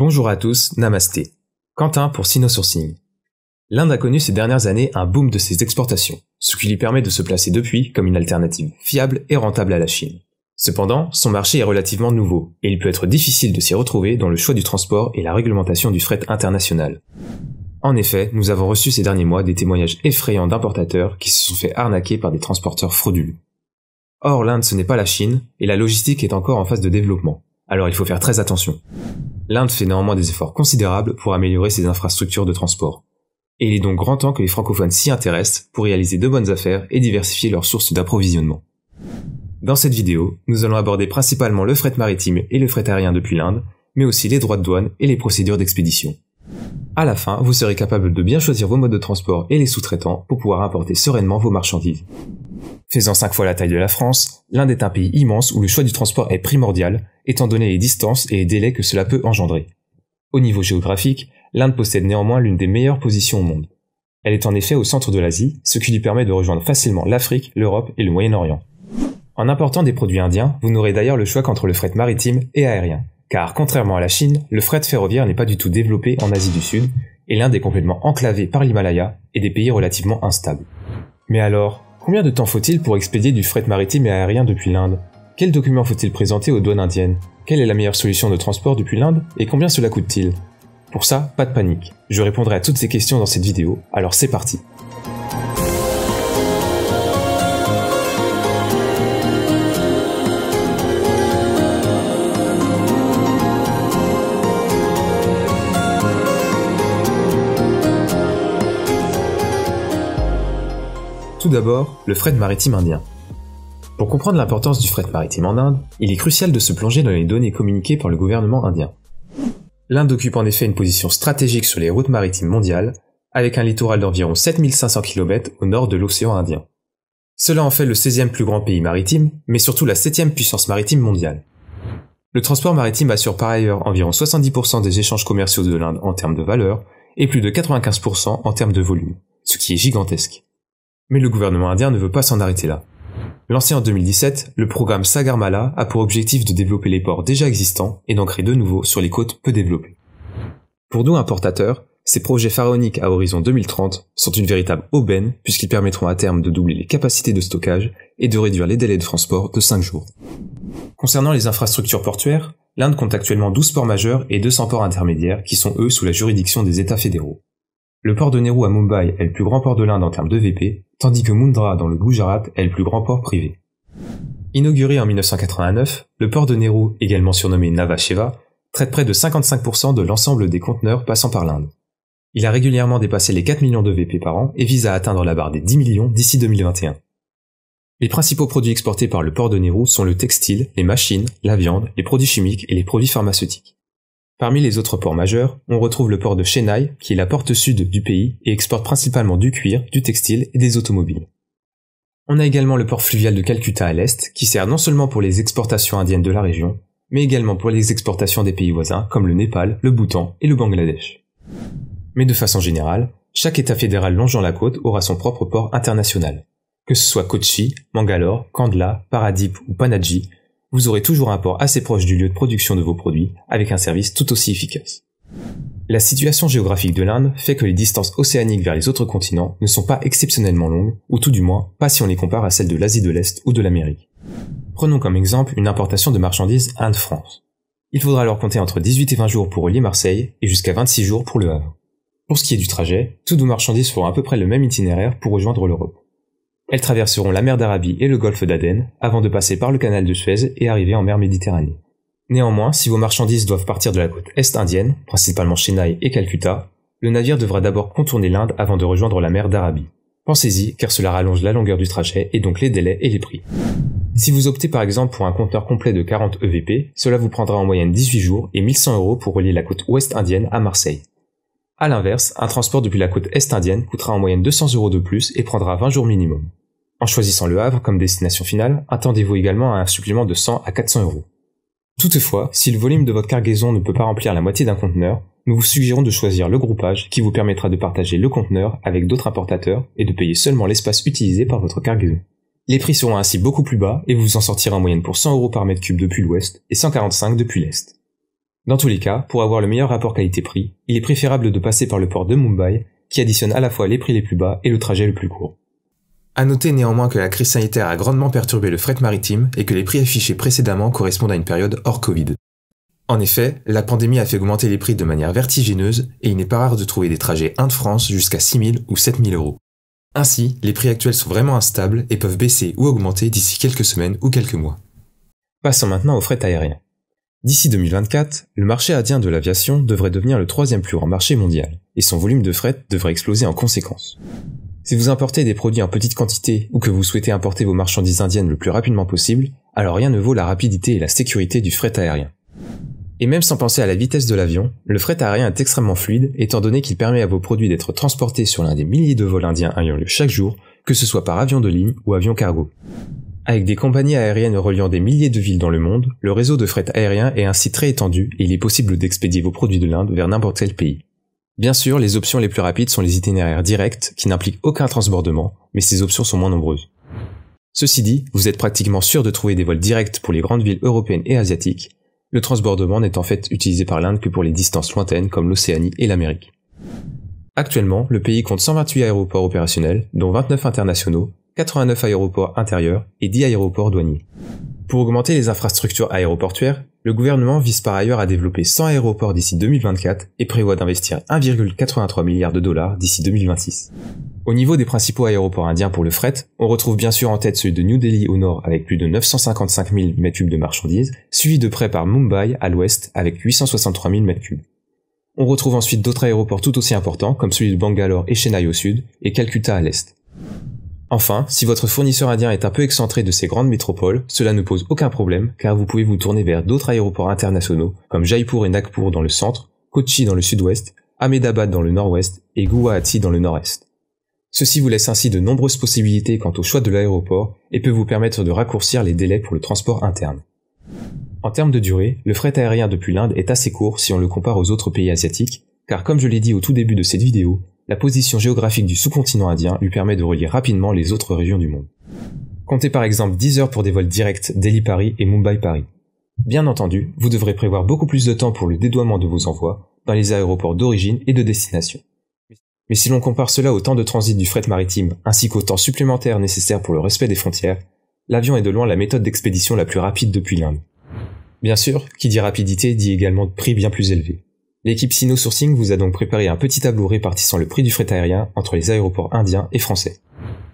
Bonjour à tous, namasté. Quentin pour Sinosourcing. L'Inde a connu ces dernières années un boom de ses exportations, ce qui lui permet de se placer depuis comme une alternative fiable et rentable à la Chine. Cependant, son marché est relativement nouveau, et il peut être difficile de s'y retrouver dans le choix du transport et la réglementation du fret international. En effet, nous avons reçu ces derniers mois des témoignages effrayants d'importateurs qui se sont fait arnaquer par des transporteurs frauduleux. Or, l'Inde, ce n'est pas la Chine, et la logistique est encore en phase de développement alors il faut faire très attention. L'Inde fait néanmoins des efforts considérables pour améliorer ses infrastructures de transport. Et il est donc grand temps que les francophones s'y intéressent pour réaliser de bonnes affaires et diversifier leurs sources d'approvisionnement. Dans cette vidéo, nous allons aborder principalement le fret maritime et le fret aérien depuis l'Inde, mais aussi les droits de douane et les procédures d'expédition. À la fin, vous serez capable de bien choisir vos modes de transport et les sous-traitants pour pouvoir importer sereinement vos marchandises. Faisant 5 fois la taille de la France, l'Inde est un pays immense où le choix du transport est primordial, étant donné les distances et les délais que cela peut engendrer. Au niveau géographique, l'Inde possède néanmoins l'une des meilleures positions au monde. Elle est en effet au centre de l'Asie, ce qui lui permet de rejoindre facilement l'Afrique, l'Europe et le Moyen-Orient. En important des produits indiens, vous n'aurez d'ailleurs le choix qu'entre le fret maritime et aérien. Car contrairement à la Chine, le fret ferroviaire n'est pas du tout développé en Asie du Sud, et l'Inde est complètement enclavée par l'Himalaya et des pays relativement instables. Mais alors, combien de temps faut-il pour expédier du fret maritime et aérien depuis l'Inde Quels documents faut-il présenter aux douanes indiennes Quelle est la meilleure solution de transport depuis l'Inde et combien cela coûte-t-il Pour ça, pas de panique. Je répondrai à toutes ces questions dans cette vidéo, alors c'est parti. Tout d'abord, le fret maritime indien. Pour comprendre l'importance du fret maritime en Inde, il est crucial de se plonger dans les données communiquées par le gouvernement indien. L'Inde occupe en effet une position stratégique sur les routes maritimes mondiales, avec un littoral d'environ 7500 km au nord de l'océan Indien. Cela en fait le 16e plus grand pays maritime, mais surtout la 7e puissance maritime mondiale. Le transport maritime assure par ailleurs environ 70% des échanges commerciaux de l'Inde en termes de valeur et plus de 95% en termes de volume, ce qui est gigantesque. Mais le gouvernement indien ne veut pas s'en arrêter là. Lancé en 2017, le programme Sagarmala a pour objectif de développer les ports déjà existants et d'en créer de nouveaux sur les côtes peu développées. Pour nous importateurs, ces projets pharaoniques à horizon 2030 sont une véritable aubaine puisqu'ils permettront à terme de doubler les capacités de stockage et de réduire les délais de transport de 5 jours. Concernant les infrastructures portuaires, l'Inde compte actuellement 12 ports majeurs et 200 ports intermédiaires qui sont eux sous la juridiction des États fédéraux. Le port de Nehru à Mumbai est le plus grand port de l'Inde en termes de VP, tandis que Mundra dans le Gujarat est le plus grand port privé. Inauguré en 1989, le port de Nehru, également surnommé Navasheva, traite près de 55% de l'ensemble des conteneurs passant par l'Inde. Il a régulièrement dépassé les 4 millions de VP par an et vise à atteindre la barre des 10 millions d'ici 2021. Les principaux produits exportés par le port de Nehru sont le textile, les machines, la viande, les produits chimiques et les produits pharmaceutiques. Parmi les autres ports majeurs, on retrouve le port de Chennai, qui est la porte sud du pays et exporte principalement du cuir, du textile et des automobiles. On a également le port fluvial de Calcutta à l'est, qui sert non seulement pour les exportations indiennes de la région, mais également pour les exportations des pays voisins comme le Népal, le Bhoutan et le Bangladesh. Mais de façon générale, chaque État fédéral longeant la côte aura son propre port international. Que ce soit Kochi, Mangalore, Kandla, Paradip ou Panaji, vous aurez toujours un port assez proche du lieu de production de vos produits, avec un service tout aussi efficace. La situation géographique de l'Inde fait que les distances océaniques vers les autres continents ne sont pas exceptionnellement longues, ou tout du moins pas si on les compare à celles de l'Asie de l'Est ou de l'Amérique. Prenons comme exemple une importation de marchandises Inde-France. Il faudra alors compter entre 18 et 20 jours pour relier Marseille et jusqu'à 26 jours pour le Havre. Pour ce qui est du trajet, toutes nos marchandises feront à peu près le même itinéraire pour rejoindre l'Europe. Elles traverseront la mer d'Arabie et le golfe d'Aden avant de passer par le canal de Suez et arriver en mer Méditerranée. Néanmoins, si vos marchandises doivent partir de la côte est indienne, principalement Chennai et Calcutta, le navire devra d'abord contourner l'Inde avant de rejoindre la mer d'Arabie. Pensez-y, car cela rallonge la longueur du trajet et donc les délais et les prix. Si vous optez par exemple pour un conteneur complet de 40 EVP, cela vous prendra en moyenne 18 jours et 1100 euros pour relier la côte ouest indienne à Marseille. A l'inverse, un transport depuis la côte est indienne coûtera en moyenne 200 euros de plus et prendra 20 jours minimum. En choisissant le Havre comme destination finale, attendez-vous également à un supplément de 100 à 400 euros. Toutefois, si le volume de votre cargaison ne peut pas remplir la moitié d'un conteneur, nous vous suggérons de choisir le groupage qui vous permettra de partager le conteneur avec d'autres importateurs et de payer seulement l'espace utilisé par votre cargaison. Les prix seront ainsi beaucoup plus bas et vous vous en sortirez en moyenne pour 100 euros par mètre cube depuis l'ouest et 145 depuis l'est. Dans tous les cas, pour avoir le meilleur rapport qualité-prix, il est préférable de passer par le port de Mumbai qui additionne à la fois les prix les plus bas et le trajet le plus court. A noter néanmoins que la crise sanitaire a grandement perturbé le fret maritime et que les prix affichés précédemment correspondent à une période hors Covid. En effet, la pandémie a fait augmenter les prix de manière vertigineuse et il n'est pas rare de trouver des trajets inde France jusqu'à 6000 ou 7000 euros. Ainsi, les prix actuels sont vraiment instables et peuvent baisser ou augmenter d'ici quelques semaines ou quelques mois. Passons maintenant au fret aérien. D'ici 2024, le marché indien de l'aviation devrait devenir le troisième plus grand marché mondial, et son volume de fret devrait exploser en conséquence. Si vous importez des produits en petite quantité ou que vous souhaitez importer vos marchandises indiennes le plus rapidement possible, alors rien ne vaut la rapidité et la sécurité du fret aérien. Et même sans penser à la vitesse de l'avion, le fret aérien est extrêmement fluide étant donné qu'il permet à vos produits d'être transportés sur l'un des milliers de vols indiens ayant lieu chaque jour, que ce soit par avion de ligne ou avion cargo. Avec des compagnies aériennes reliant des milliers de villes dans le monde, le réseau de fret aérien est ainsi très étendu et il est possible d'expédier vos produits de l'Inde vers n'importe quel pays. Bien sûr, les options les plus rapides sont les itinéraires directs qui n'impliquent aucun transbordement, mais ces options sont moins nombreuses. Ceci dit, vous êtes pratiquement sûr de trouver des vols directs pour les grandes villes européennes et asiatiques, le transbordement n'est en fait utilisé par l'Inde que pour les distances lointaines comme l'Océanie et l'Amérique. Actuellement, le pays compte 128 aéroports opérationnels, dont 29 internationaux, 89 aéroports intérieurs et 10 aéroports douaniers. Pour augmenter les infrastructures aéroportuaires, le gouvernement vise par ailleurs à développer 100 aéroports d'ici 2024 et prévoit d'investir 1,83 milliard de dollars d'ici 2026. Au niveau des principaux aéroports indiens pour le fret, on retrouve bien sûr en tête celui de New Delhi au nord avec plus de 955 000 m3 de marchandises, suivi de près par Mumbai à l'ouest avec 863 000 m3. On retrouve ensuite d'autres aéroports tout aussi importants comme celui de Bangalore et Chennai au sud et Calcutta à l'est. Enfin, si votre fournisseur indien est un peu excentré de ces grandes métropoles, cela ne pose aucun problème car vous pouvez vous tourner vers d'autres aéroports internationaux comme Jaipur et Nagpur dans le centre, Kochi dans le sud-ouest, Ahmedabad dans le nord-ouest et Guwahati dans le nord-est. Ceci vous laisse ainsi de nombreuses possibilités quant au choix de l'aéroport et peut vous permettre de raccourcir les délais pour le transport interne. En termes de durée, le fret aérien depuis l'Inde est assez court si on le compare aux autres pays asiatiques, car comme je l'ai dit au tout début de cette vidéo, la position géographique du sous-continent indien lui permet de relier rapidement les autres régions du monde. Comptez par exemple 10 heures pour des vols directs Delhi-Paris et Mumbai-Paris. Bien entendu, vous devrez prévoir beaucoup plus de temps pour le dédouanement de vos envois dans les aéroports d'origine et de destination. Mais si l'on compare cela au temps de transit du fret maritime ainsi qu'au temps supplémentaire nécessaire pour le respect des frontières, l'avion est de loin la méthode d'expédition la plus rapide depuis l'Inde. Bien sûr, qui dit rapidité dit également prix bien plus élevé. L'équipe Sino Sourcing vous a donc préparé un petit tableau répartissant le prix du fret aérien entre les aéroports indiens et français.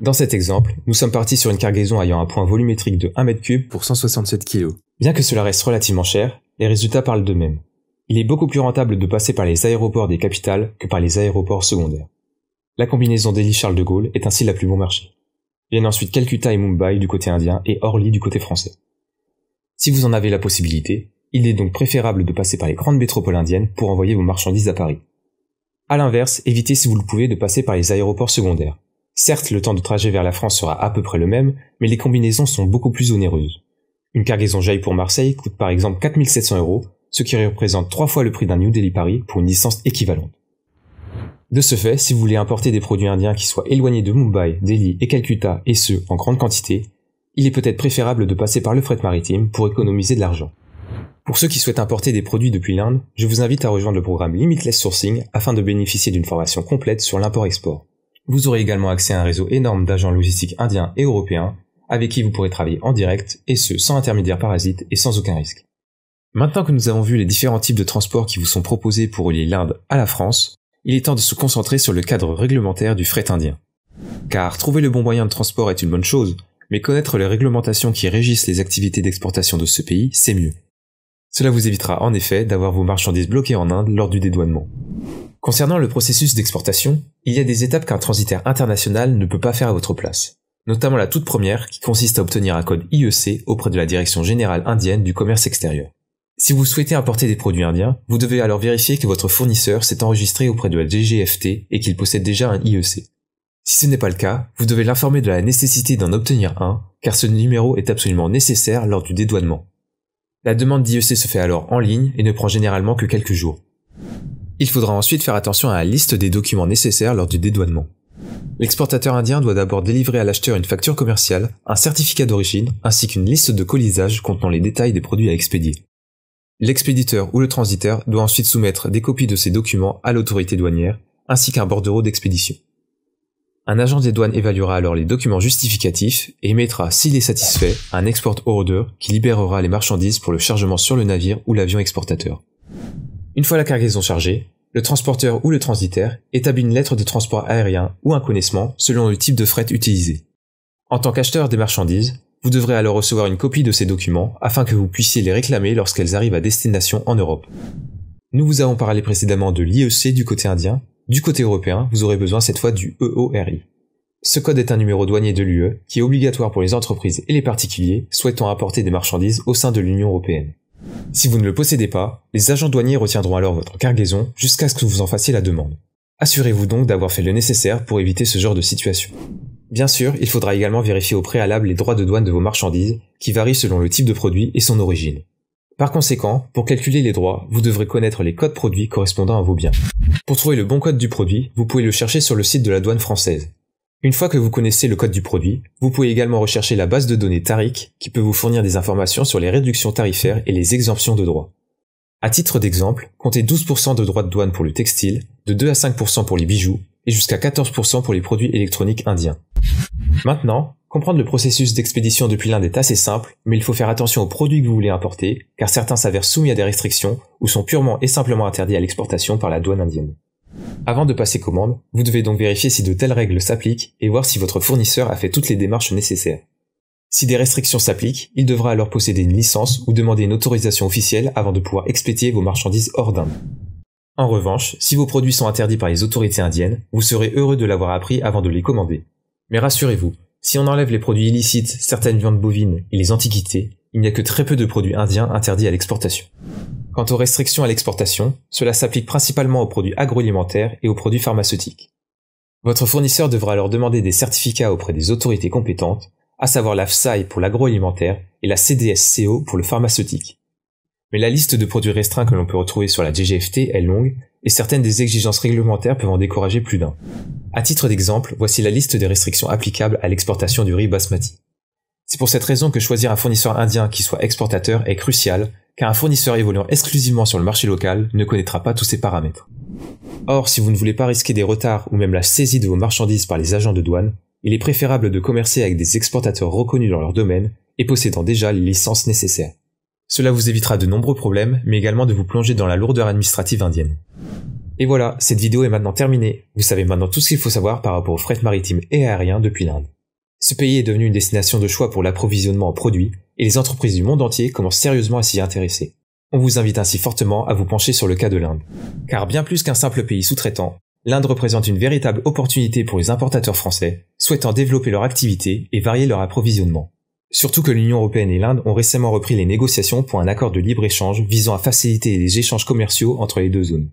Dans cet exemple, nous sommes partis sur une cargaison ayant un point volumétrique de 1 m3 pour 167 kg. Bien que cela reste relativement cher, les résultats parlent d'eux-mêmes. Il est beaucoup plus rentable de passer par les aéroports des capitales que par les aéroports secondaires. La combinaison delhi Charles de Gaulle est ainsi la plus bon marché. Viennent ensuite Calcutta et Mumbai du côté indien et Orly du côté français. Si vous en avez la possibilité, il est donc préférable de passer par les grandes métropoles indiennes pour envoyer vos marchandises à Paris. A l'inverse, évitez si vous le pouvez de passer par les aéroports secondaires. Certes, le temps de trajet vers la France sera à peu près le même, mais les combinaisons sont beaucoup plus onéreuses. Une cargaison Jaille pour Marseille coûte par exemple 4700 euros, ce qui représente trois fois le prix d'un New Delhi-Paris pour une licence équivalente. De ce fait, si vous voulez importer des produits indiens qui soient éloignés de Mumbai, Delhi et Calcutta, et ce, en grande quantité, il est peut-être préférable de passer par le fret maritime pour économiser de l'argent. Pour ceux qui souhaitent importer des produits depuis l'Inde, je vous invite à rejoindre le programme Limitless Sourcing afin de bénéficier d'une formation complète sur l'import-export. Vous aurez également accès à un réseau énorme d'agents logistiques indiens et européens avec qui vous pourrez travailler en direct et ce sans intermédiaire parasite et sans aucun risque. Maintenant que nous avons vu les différents types de transports qui vous sont proposés pour relier l'Inde à la France, il est temps de se concentrer sur le cadre réglementaire du fret indien. Car trouver le bon moyen de transport est une bonne chose, mais connaître les réglementations qui régissent les activités d'exportation de ce pays, c'est mieux. Cela vous évitera en effet d'avoir vos marchandises bloquées en Inde lors du dédouanement. Concernant le processus d'exportation, il y a des étapes qu'un transitaire international ne peut pas faire à votre place. Notamment la toute première qui consiste à obtenir un code IEC auprès de la Direction générale indienne du commerce extérieur. Si vous souhaitez importer des produits indiens, vous devez alors vérifier que votre fournisseur s'est enregistré auprès de la DGFT et qu'il possède déjà un IEC. Si ce n'est pas le cas, vous devez l'informer de la nécessité d'en obtenir un, car ce numéro est absolument nécessaire lors du dédouanement. La demande d'IEC se fait alors en ligne et ne prend généralement que quelques jours. Il faudra ensuite faire attention à la liste des documents nécessaires lors du dédouanement. L'exportateur indien doit d'abord délivrer à l'acheteur une facture commerciale, un certificat d'origine, ainsi qu'une liste de colisage contenant les détails des produits à expédier. L'expéditeur ou le transiteur doit ensuite soumettre des copies de ces documents à l'autorité douanière, ainsi qu'un bordereau d'expédition. Un agent des douanes évaluera alors les documents justificatifs et émettra, s'il est satisfait, un export order qui libérera les marchandises pour le chargement sur le navire ou l'avion exportateur. Une fois la cargaison chargée, le transporteur ou le transitaire établit une lettre de transport aérien ou un connaissement selon le type de fret utilisé. En tant qu'acheteur des marchandises, vous devrez alors recevoir une copie de ces documents afin que vous puissiez les réclamer lorsqu'elles arrivent à destination en Europe. Nous vous avons parlé précédemment de l'IEC du côté indien du côté européen, vous aurez besoin cette fois du EORI. Ce code est un numéro douanier de l'UE qui est obligatoire pour les entreprises et les particuliers souhaitant apporter des marchandises au sein de l'Union européenne. Si vous ne le possédez pas, les agents douaniers retiendront alors votre cargaison jusqu'à ce que vous en fassiez la demande. Assurez-vous donc d'avoir fait le nécessaire pour éviter ce genre de situation. Bien sûr, il faudra également vérifier au préalable les droits de douane de vos marchandises, qui varient selon le type de produit et son origine. Par conséquent, pour calculer les droits, vous devrez connaître les codes produits correspondant à vos biens. Pour trouver le bon code du produit, vous pouvez le chercher sur le site de la douane française. Une fois que vous connaissez le code du produit, vous pouvez également rechercher la base de données TARIC qui peut vous fournir des informations sur les réductions tarifaires et les exemptions de droits. À titre d'exemple, comptez 12% de droits de douane pour le textile, de 2 à 5% pour les bijoux et jusqu'à 14% pour les produits électroniques indiens. Maintenant, Comprendre le processus d'expédition depuis l'Inde est assez simple, mais il faut faire attention aux produits que vous voulez importer, car certains s'avèrent soumis à des restrictions ou sont purement et simplement interdits à l'exportation par la douane indienne. Avant de passer commande, vous devez donc vérifier si de telles règles s'appliquent et voir si votre fournisseur a fait toutes les démarches nécessaires. Si des restrictions s'appliquent, il devra alors posséder une licence ou demander une autorisation officielle avant de pouvoir expédier vos marchandises hors d'Inde. En revanche, si vos produits sont interdits par les autorités indiennes, vous serez heureux de l'avoir appris avant de les commander. Mais rassurez-vous, si on enlève les produits illicites, certaines viandes bovines et les antiquités, il n'y a que très peu de produits indiens interdits à l'exportation. Quant aux restrictions à l'exportation, cela s'applique principalement aux produits agroalimentaires et aux produits pharmaceutiques. Votre fournisseur devra alors demander des certificats auprès des autorités compétentes, à savoir la FSAI pour l'agroalimentaire et la CDSCO pour le pharmaceutique. Mais la liste de produits restreints que l'on peut retrouver sur la DGFT est longue et certaines des exigences réglementaires peuvent en décourager plus d'un. À titre d'exemple, voici la liste des restrictions applicables à l'exportation du riz basmati. C'est pour cette raison que choisir un fournisseur indien qui soit exportateur est crucial, car un fournisseur évoluant exclusivement sur le marché local ne connaîtra pas tous ces paramètres. Or, si vous ne voulez pas risquer des retards ou même la saisie de vos marchandises par les agents de douane, il est préférable de commercer avec des exportateurs reconnus dans leur domaine et possédant déjà les licences nécessaires. Cela vous évitera de nombreux problèmes, mais également de vous plonger dans la lourdeur administrative indienne. Et voilà, cette vidéo est maintenant terminée. Vous savez maintenant tout ce qu'il faut savoir par rapport aux fret maritimes et aériens depuis l'Inde. Ce pays est devenu une destination de choix pour l'approvisionnement en produits, et les entreprises du monde entier commencent sérieusement à s'y intéresser. On vous invite ainsi fortement à vous pencher sur le cas de l'Inde. Car bien plus qu'un simple pays sous-traitant, l'Inde représente une véritable opportunité pour les importateurs français, souhaitant développer leur activité et varier leur approvisionnement. Surtout que l'Union européenne et l'Inde ont récemment repris les négociations pour un accord de libre-échange visant à faciliter les échanges commerciaux entre les deux zones.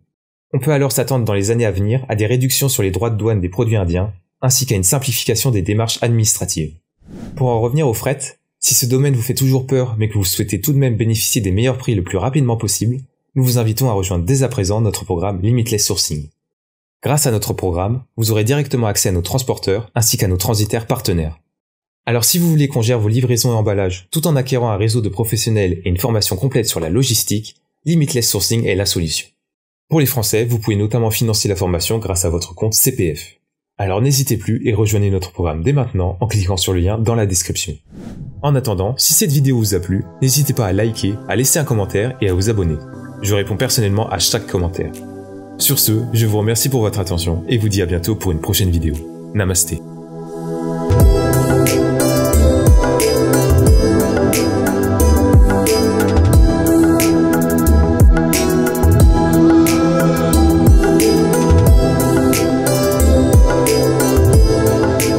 On peut alors s'attendre dans les années à venir à des réductions sur les droits de douane des produits indiens, ainsi qu'à une simplification des démarches administratives. Pour en revenir aux fret, si ce domaine vous fait toujours peur mais que vous souhaitez tout de même bénéficier des meilleurs prix le plus rapidement possible, nous vous invitons à rejoindre dès à présent notre programme Limitless Sourcing. Grâce à notre programme, vous aurez directement accès à nos transporteurs ainsi qu'à nos transitaires partenaires. Alors si vous voulez qu'on gère vos livraisons et emballages tout en acquérant un réseau de professionnels et une formation complète sur la logistique, Limitless Sourcing est la solution. Pour les Français, vous pouvez notamment financer la formation grâce à votre compte CPF. Alors n'hésitez plus et rejoignez notre programme dès maintenant en cliquant sur le lien dans la description. En attendant, si cette vidéo vous a plu, n'hésitez pas à liker, à laisser un commentaire et à vous abonner. Je réponds personnellement à chaque commentaire. Sur ce, je vous remercie pour votre attention et vous dis à bientôt pour une prochaine vidéo. Namasté.